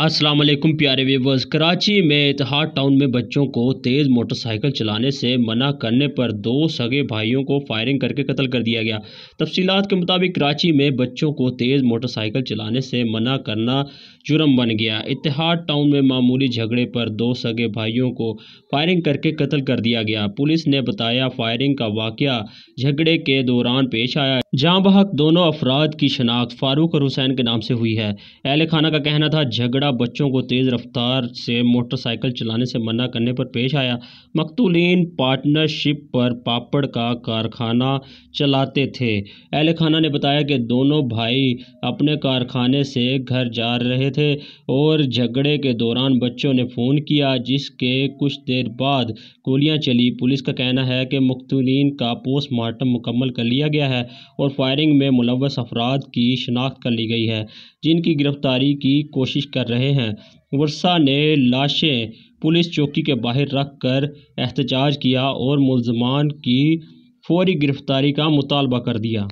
अस्सलाम वालेकुम प्यारे व्यूवर्स कराची में इतिहाद टाउन में बच्चों को तेज़ मोटरसाइकिल चलाने से मना करने पर दो सगे भाइयों को फायरिंग करके कत्ल कर दिया गया तफसीत के मुताबिक कराची में बच्चों को तेज़ मोटरसाइकिल चलाने से मना करना जुर्म बन गया इतिहाद टाउन में मामूली झगड़े पर दो सगे भाइयों को फायरिंग करके कत्ल कर दिया गया पुलिस ने बताया फायरिंग का वाक़ झगड़े के दौरान पेश आया जहाँ बहक दोनों अफराद की शनाख्त फारूक और हुसैन के नाम से हुई है अहल खाना का कहना था झगड़ा झगड़ा बच्चों को तेज़ रफ्तार से मोटरसाइकिल चलाने से मना करने पर पेश आया मकतूलिन पार्टनरशिप पर पापड़ का कारखाना चलाते थे अहल खाना ने बताया कि दोनों भाई अपने कारखाने से घर जा रहे थे और झगड़े के दौरान बच्चों ने फ़ोन किया जिसके कुछ देर बाद गोलियां चली पुलिस का कहना है कि मकतूलिन का पोस्टमार्टम मुकम्मल कर लिया गया है और फायरिंग में मुलवस अफराद की शनाख्त कर ली गई है जिनकी गिरफ्तारी की कोशिश कर रहे हैं वर्षा ने लाशें पुलिस चौकी के बाहर रख कर एहतजाज किया और मुलजमान की फौरी गिरफ़्तारी का मुतालबा कर दिया